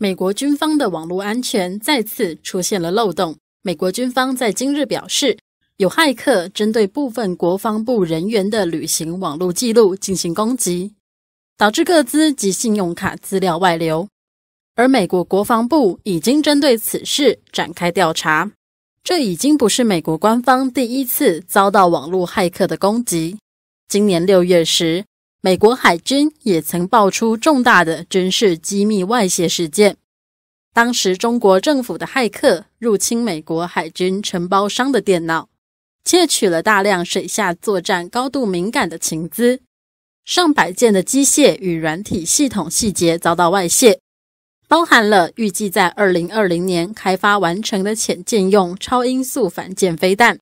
美国军方的网络安全再次出现了漏洞。美国军方在今日表示，有骇客针对部分国防部人员的旅行网络记录进行攻击，导致各资及信用卡资料外流。而美国国防部已经针对此事展开调查。这已经不是美国官方第一次遭到网络骇客的攻击。今年六月时，美国海军也曾爆出重大的军事机密外泄事件。当时，中国政府的骇客入侵美国海军承包商的电脑，窃取了大量水下作战高度敏感的情资，上百件的机械与软体系统细节遭到外泄，包含了预计在二零二零年开发完成的潜舰用超音速反舰飞弹。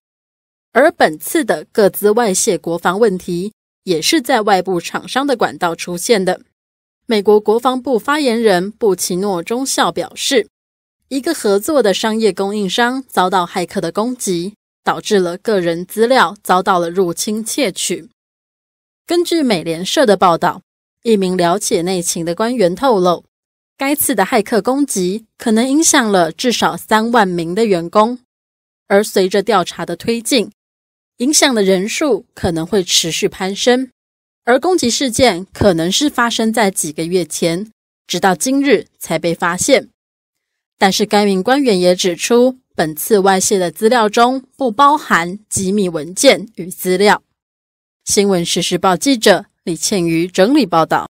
而本次的各自外泄国防问题。也是在外部厂商的管道出现的。美国国防部发言人布奇诺中校表示，一个合作的商业供应商遭到骇客的攻击，导致了个人资料遭到了入侵窃取。根据美联社的报道，一名了解内情的官员透露，该次的骇客攻击可能影响了至少三万名的员工，而随着调查的推进。影响的人数可能会持续攀升，而攻击事件可能是发生在几个月前，直到今日才被发现。但是，该名官员也指出，本次外泄的资料中不包含机密文件与资料。新闻实时报记者李倩瑜整理报道。